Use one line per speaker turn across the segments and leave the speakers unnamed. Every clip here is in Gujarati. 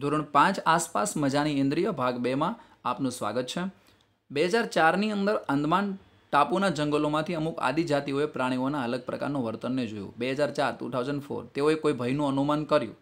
ધોરણ પાંચ આસપાસ મજાની ઇન્દ્રિય ભાગ બેમાં આપનું સ્વાગત છે બે હજાર ચારની અંદર અંદમાન ટાપુના જંગલોમાંથી અમુક આદિજાતિઓએ પ્રાણીઓના અલગ પ્રકારનું વર્તનને જોયું બે હજાર ચાર ટુ થાઉઝન્ડ ફોર તેઓએ કોઈ ભયનું અનુમાન કર્યું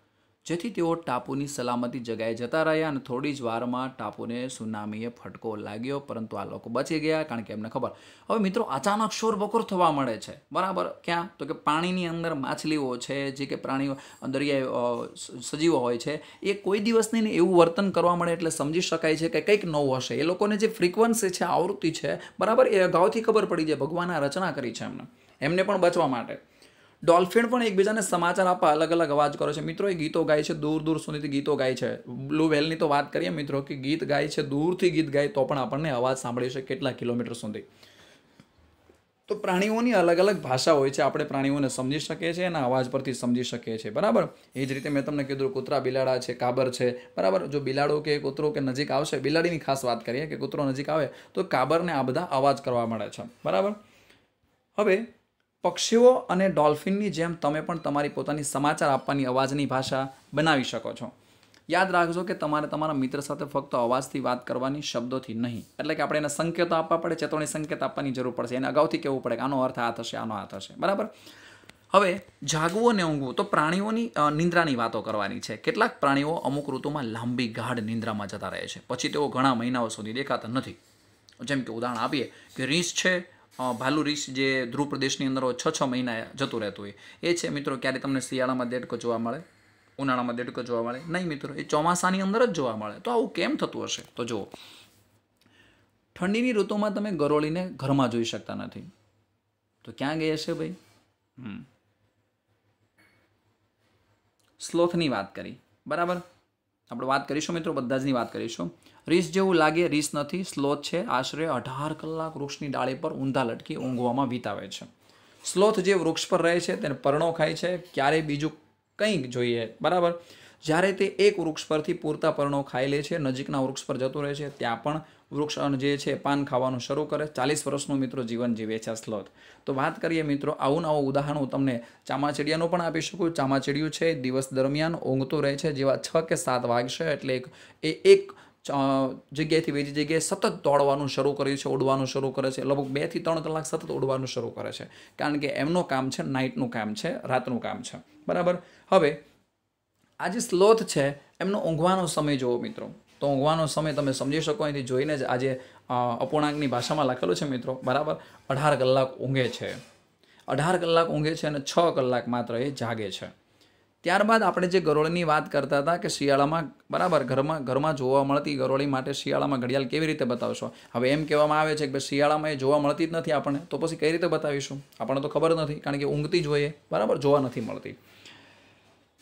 જેથી તેઓ ટાપુની સલામતી જગ્યાએ જતા રહ્યા અને થોડી જ વારમાં ટાપુને સુનામીએ ફટકો લાગ્યો પરંતુ આ લોકો બચી ગયા કારણ કે એમને ખબર હવે મિત્રો અચાનક શોર શોરબકોર થવા મળે છે બરાબર ક્યાં તો કે પાણીની અંદર માછલીઓ છે જે કે પ્રાણીઓ દરિયાઈ સજીવો હોય છે એ કોઈ દિવસની એવું વર્તન કરવા મળે એટલે સમજી શકાય છે કે કંઈક નવું હશે એ લોકોને જે ફ્રીક્વન્સી છે આવૃત્તિ છે બરાબર એ અગાઉથી ખબર પડી જાય ભગવાનના રચના કરી છે એમને એમને પણ બચવા માટે ડોલ્ફિન પણ એકબીજાને સમાચાર આપવા અલગ અલગ અવાજ કરે છે મિત્રો એ ગીતો ગાય છે દૂર દૂર સુધીથી ગીતો ગાય છે બ્લુ વેલની તો વાત કરીએ મિત્રો કે ગીત ગાય છે દૂરથી ગીત ગાય તો પણ આપણને અવાજ સાંભળે છે કેટલા કિલોમીટર સુધી તો પ્રાણીઓની અલગ અલગ ભાષા હોય છે આપણે પ્રાણીઓને સમજી શકીએ છીએ એના અવાજ પરથી સમજી શકીએ છીએ બરાબર એ જ રીતે મેં તમને કીધું કૂતરા બિલાડા છે કાબર છે બરાબર જો બિલાડો કે કૂતરો કે નજીક આવશે બિલાડીની ખાસ વાત કરીએ કે કૂતરો નજીક આવે તો કાબરને આ બધા અવાજ કરવા મળે છે બરાબર હવે પક્ષીઓ અને ડોલ્ફિનની જેમ તમે પણ તમારી પોતાની સમાચાર આપવાની અવાજની ભાષા બનાવી શકો છો યાદ રાખજો કે તમારે તમારા મિત્ર સાથે ફક્ત અવાજથી વાત કરવાની શબ્દોથી નહીં એટલે કે આપણે એને સંકેતો આપવા પડે ચેતવણી સંકેત આપવાની જરૂર પડશે એને અગાઉથી કહેવું પડે કે આનો અર્થ આ થશે આનો આ થશે બરાબર હવે જાગવું અને ઊંઘવું તો પ્રાણીઓની નિંદ્રાની વાતો કરવાની છે કેટલાક પ્રાણીઓ અમુક ઋતુમાં લાંબી ગાઢ નિંદ્રામાં જતા રહે છે પછી તેઓ ઘણા મહિનાઓ સુધી દેખાતા નથી જેમ કે ઉદાહરણ આપીએ કે રીંછ છે ભાલુ રીસ જે ધ્રુવ પ્રદેશની અંદર છ છ મહિના જતું રહેતું હોય એ છે મિત્રો ક્યારે તમને શિયાળામાં દેડકો જોવા મળે ઉનાળામાં દેડકો જોવા મળે નહીં મિત્રો એ ચોમાસાની અંદર જ જોવા મળે તો આવું કેમ થતું હશે તો જુઓ ઠંડીની ઋતુમાં તમે ગરોળીને ઘરમાં જોઈ શકતા નથી તો ક્યાં ગઈ હશે ભાઈ સ્લોથની વાત કરી બરાબર આપણે વાત કરીશું મિત્રો બધા જની વાત કરીશું રીસ જેવું લાગે રીસ નથી સ્લોથ છે આશરે અઢાર કલાક વૃક્ષની ડાળી પર ઊંધા લટકી ઊંઘવામાં વિતાવે છે સ્લોથ જે વૃક્ષ પર રહે છે તેને પરણો ખાય છે ક્યારેય બીજું કંઈક જોઈએ બરાબર જ્યારે તે એક વૃક્ષ પરથી પૂરતા પર્ણો ખાઈ લે છે નજીકના વૃક્ષ પર જતો રહે છે ત્યાં પણ વૃક્ષ જે છે પાન ખાવાનું શરૂ કરે ચાલીસ વર્ષનું મિત્રો જીવન જીવે છે સ્લોથ તો વાત કરીએ મિત્રો આવું નવું ઉદાહરણ હું તમને ચામાચીડિયાનું પણ આપી શકું ચામાચીડિયું છે દિવસ દરમિયાન ઊંઘતું રહે છે જેવા છ કે સાત વાગશે એટલે એક એ એક જગ્યાએથી બીજી જગ્યાએ સતત દોડવાનું શરૂ કરે છે ઉડવાનું શરૂ કરે છે લગભગ બેથી ત્રણ કલાક સતત ઉડવાનું શરૂ કરે છે કારણ કે એમનું કામ છે નાઇટનું કામ છે રાતનું કામ છે બરાબર હવે આ જે સ્લોથ છે એમનો ઊંઘવાનો સમય જુઓ મિત્રો તો ઊંઘવાનો સમય તમે સમજી શકો એથી જોઈને જ આજે અપૂર્ણાંકની ભાષામાં લખેલું છે મિત્રો બરાબર અઢાર કલાક ઊંઘે છે અઢાર કલાક ઊંઘે છે અને છ કલાક માત્ર એ જાગે છે ત્યારબાદ આપણે જે ગરોળીની વાત કરતા હતા કે શિયાળામાં બરાબર ઘરમાં ઘરમાં જોવા મળતી ગરોળી માટે શિયાળામાં ઘડિયાળ કેવી રીતે બતાવશો હવે એમ કહેવામાં આવે છે કે શિયાળામાં એ જોવા મળતી જ નથી આપણને તો પછી કઈ રીતે બતાવીશું આપણને તો ખબર નથી કારણ કે ઊંઘતી જોઈએ બરાબર જોવા નથી મળતી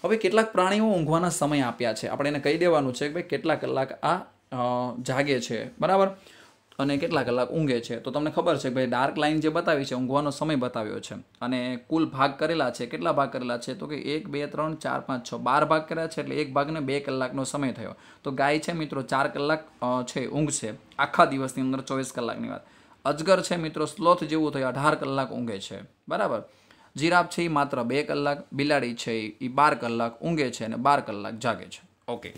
હવે કેટલાક પ્રાણીઓ ઊંઘવાના સમય આપ્યા છે આપણે એને કહી દેવાનું છે કે ભાઈ કેટલા કલાક આ જાગે છે બરાબર અને કેટલા કલાક ઊંઘે છે તો તમને ખબર છે કે ભાઈ ડાર્ક લાઇન જે બતાવી છે ઊંઘવાનો સમય બતાવ્યો છે અને કુલ ભાગ કરેલા છે કેટલા ભાગ કરેલા છે તો કે એક બે ત્રણ ચાર પાંચ છ બાર ભાગ કર્યા છે એટલે એક ભાગને બે કલાકનો સમય થયો તો ગાય છે મિત્રો ચાર કલાક છે ઊંઘશે આખા દિવસની અંદર ચોવીસ કલાકની વાત અજગર છે મિત્રો સ્લોથ જેવું થયું અઢાર કલાક ઊંઘે છે બરાબર જીરાફ છે એ માત્ર બે કલાક બિલાડી છે એ બાર કલાક ઊંઘે છે અને બાર કલાક જાગે છે ઓકે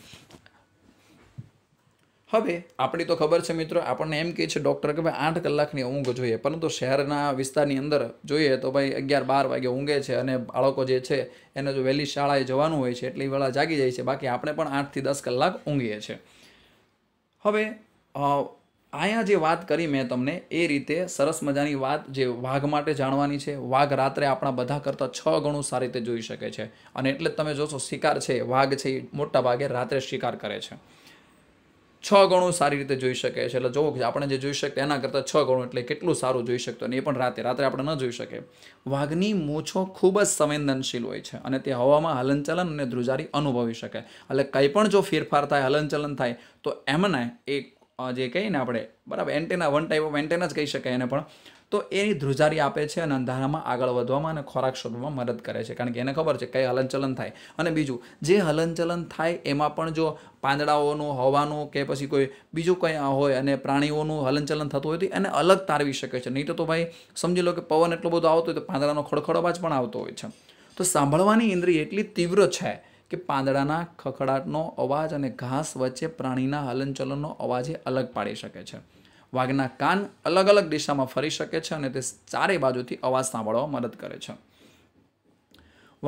હવે આપણી તો ખબર છે મિત્રો આપણને એમ કહે છે ડૉક્ટર કે ભાઈ આઠ કલાકની ઊંઘ જોઈએ પરંતુ શહેરના વિસ્તારની અંદર જોઈએ તો ભાઈ અગિયાર બાર વાગે ઊંઘે છે અને બાળકો જે છે એને જો વહેલી શાળાએ જવાનું હોય છે એટલી વેળા જાગી જાય છે બાકી આપણે પણ આઠથી દસ કલાક ઊંઘીએ છીએ હવે અહીંયા જે વાત કરી મેં તમને એ રીતે સરસ મજાની વાત જે વાઘ માટે જાણવાની છે વાઘ રાત્રે આપણા બધા કરતાં છ ગણું સારી રીતે જોઈ શકે છે અને એટલે જ તમે જોશો શિકાર છે વાઘ છે એ મોટા ભાગે રાત્રે શિકાર કરે છે છ ગણું સારી રીતે જોઈ શકે છે એટલે જો આપણે જે જોઈ શકીએ એના કરતાં છ ગણું એટલે કેટલું સારું જોઈ શકતો અને એ પણ રાતે રાત્રે આપણે ન જોઈ શકીએ વાઘની મૂછો ખૂબ જ સંવેદનશીલ હોય છે અને તે હવામાં હલનચલન અને ધ્રુજારી અનુભવી શકે એટલે કંઈ પણ જો ફેરફાર થાય હલનચલન થાય તો એમને એ જે કહીએ ને આપણે બરાબર antenna one type of antenna જ કહી શકાય એને પણ તો એની ધ્રુજારી આપે છે અને અંધારામાં આગળ વધવામાં અને ખોરાક શોધવામાં મદદ કરે છે કારણ કે એને ખબર છે કઈ હલનચલન થાય અને બીજું જે હલનચલન થાય એમાં પણ જો પાંદડાઓનું હવાનું કે પછી કોઈ બીજું કંઈ હોય અને પ્રાણીઓનું હલનચલન થતું હોય તો એને અલગ તારવી શકે છે નહીં તો ભાઈ સમજી લો કે પવન એટલો બધો આવતો હોય તો પાંદડાનો ખડખડો અવાજ પણ આવતો હોય છે તો સાંભળવાની ઇન્દ્રિય એટલી તીવ્ર છે કે પાંદડાના ખખડાટનો અવાજ અને ઘાસ વચ્ચે પ્રાણીના હલનચલનનો અવાજ એ અલગ પાડી શકે છે વાઘના કાન અલગ અલગ દિશામાં ફરી શકે છે અને તે ચારે બાજુથી અવાજ સાંભળવા મદદ કરે છે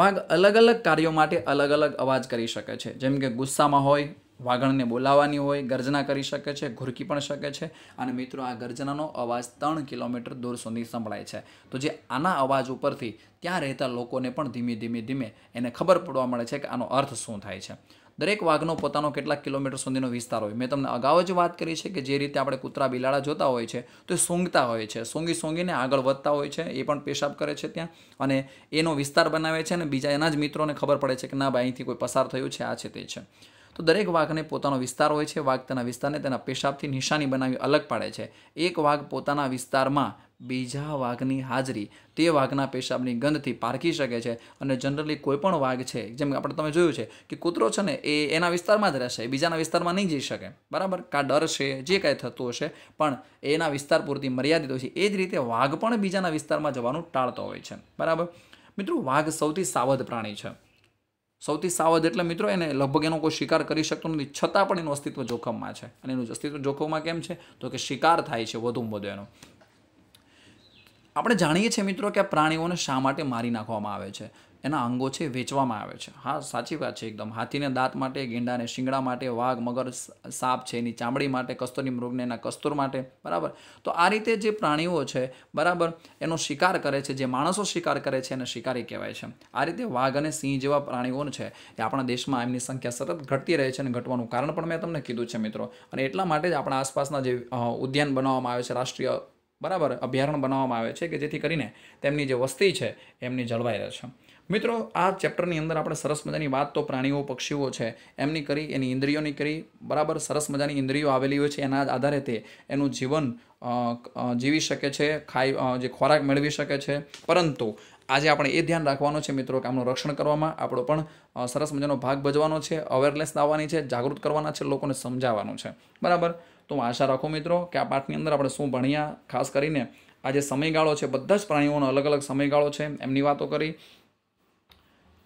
વાઘ અલગ અલગ કાર્યો માટે અલગ અલગ અવાજ કરી શકે છે જેમ કે ગુસ્સામાં હોય વાગણને બોલાવવાની હોય ગર્જના કરી શકે છે ઘુરકી પણ શકે છે અને મિત્રો આ ગર્જનાનો અવાજ ત્રણ કિલોમીટર દૂર સુધી સંભળાય છે તો જે આના અવાજ ઉપરથી ત્યાં રહેતા લોકોને પણ ધીમે ધીમે ધીમે એને ખબર પડવા મળે છે કે આનો અર્થ શું થાય છે દરેક વાઘનો પોતાનો કેટલાક કિલોમીટર સુધીનો વિસ્તાર હોય મેં તમને અગાઉ જ વાત કરી છે કે જે રીતે આપણે કૂતરા બિલાડા જોતા હોય છે તો સૂંઘતા હોય છે સૂંઘી સૂંઘીને આગળ વધતા હોય છે એ પણ પેશાબ કરે છે ત્યાં અને એનો વિસ્તાર બનાવે છે અને બીજા એના જ મિત્રોને ખબર પડે છે કે ના ભાઈ અહીંથી કોઈ પસાર થયું છે આ છે તે છે તો દરેક વાઘને પોતાનો વિસ્તાર હોય છે વાઘ તેના વિસ્તારને તેના પેશાબથી નિશાની બનાવી અલગ પાડે છે એક વાઘ પોતાના વિસ્તારમાં બીજા વાઘની હાજરી તે વાઘના પેશાબની ગંધથી પારખી શકે છે અને જનરલી કોઈપણ વાઘ છે જેમ આપણે તમે જોયું છે કે કૂતરો છે ને એ એના વિસ્તારમાં જ રહેશે બીજાના વિસ્તારમાં નહીં જઈ શકે બરાબર કાં ડર છે જે કાંઈ થતું હશે પણ એના વિસ્તાર પૂરતી મર્યાદિત હોય છે એ જ રીતે વાઘ પણ બીજાના વિસ્તારમાં જવાનું ટાળતો હોય છે બરાબર મિત્રો વાઘ સૌથી સાવધ પ્રાણી છે સૌથી સાવધ એટલે મિત્રો એને લગભગ એનો કોઈ શિકાર કરી શકતો નથી છતાં પણ એનું અસ્તિત્વ જોખમમાં છે અને એનું અસ્તિત્વ જોખમમાં કેમ છે તો કે શિકાર થાય છે વધુમાં વધુ એનો આપણે જાણીએ છીએ મિત્રો કે પ્રાણીઓને શા માટે મારી નાખવામાં આવે છે એના અંગો છે વેચવામાં આવે છે હા સાચી વાત છે એકદમ હાથીને દાંત માટે ગેંડાને શિંગડા માટે વાઘ મગર સાપ છે એની ચામડી માટે કસ્તુરી મૃગને એના કસ્તુર માટે બરાબર તો આ રીતે જે પ્રાણીઓ છે બરાબર એનો શિકાર કરે છે જે માણસો શિકાર કરે છે એને શિકારી કહેવાય છે આ રીતે વાઘ અને સિંહ જેવા પ્રાણીઓ છે એ આપણા દેશમાં એમની સંખ્યા સતત ઘટતી રહે છે અને ઘટવાનું કારણ પણ મેં તમને કીધું છે મિત્રો અને એટલા માટે જ આપણા આસપાસના જે ઉદ્યાન બનાવવામાં આવે છે રાષ્ટ્રીય બરાબર અભયારણ્ય બનાવવામાં આવે છે કે જેથી કરીને તેમની જે વસ્તી છે એમની જળવાઈ રહે છે મિત્રો આ ચેપ્ટરની અંદર આપણે સરસ મજાની વાત તો પ્રાણીઓ પક્ષીઓ છે એમની કરી એની ઇન્દ્રિયોની કરી બરાબર સરસ મજાની ઇન્દ્રિયો આવેલી હોય છે એના આધારે તે એનું જીવન જીવી શકે છે ખાઈ જે ખોરાક મેળવી શકે છે પરંતુ આજે આપણે એ ધ્યાન રાખવાનું છે મિત્રો કે આમનું રક્ષણ કરવામાં આપણો પણ સરસ મજાનો ભાગ ભજવાનો છે અવેરનેસ લાવવાની છે જાગૃત કરવાના છે લોકોને સમજાવવાનું છે બરાબર તો હું આશા રાખું મિત્રો કે આ પાઠની અંદર આપણે શું ભણ્યા ખાસ કરીને આ જે સમયગાળો છે બધા જ પ્રાણીઓનો અલગ અલગ સમયગાળો છે એમની વાતો કરી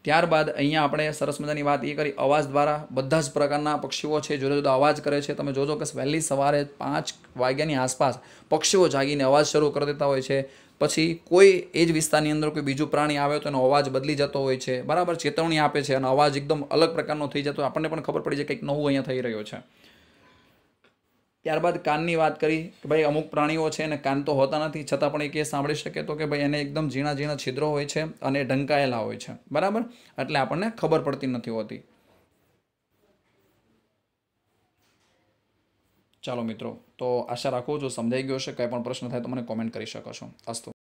ત્યારબાદ અહીંયા આપણે સરસ મજાની વાત એ કરી અવાજ દ્વારા બધા જ પ્રકારના પક્ષીઓ છે જુદા જુદા અવાજ કરે છે તમે જોજો કે વહેલી સવારે પાંચ વાગ્યાની આસપાસ પક્ષીઓ જાગીને અવાજ શરૂ કરી દેતા હોય છે પછી કોઈ એ જ વિસ્તારની અંદર કોઈ બીજું પ્રાણી આવે તો એનો અવાજ બદલી જતો હોય છે બરાબર ચેતવણી આપે છે અને અવાજ એકદમ અલગ પ્રકારનો થઈ જતો આપણને પણ ખબર પડી જાય કંઈક નવું અહીંયા થઈ રહ્યો છે ત્યારબાદ કાનની વાત કરી કે ભાઈ અમુક પ્રાણીઓ છે એને કાન તો હોતા નથી છતાં પણ એ કે સાંભળી શકે તો કે ભાઈ એને એકદમ ઝીણા ઝીણા છિદ્રો હોય છે અને ઢંકાયેલા હોય છે બરાબર એટલે આપણને ખબર પડતી નથી હોતી ચાલો મિત્રો તો આશા રાખું જો સમજાઈ ગયો છે કંઈ પણ પ્રશ્ન થાય તો મને કોમેન્ટ કરી શકો છો અસ્તુ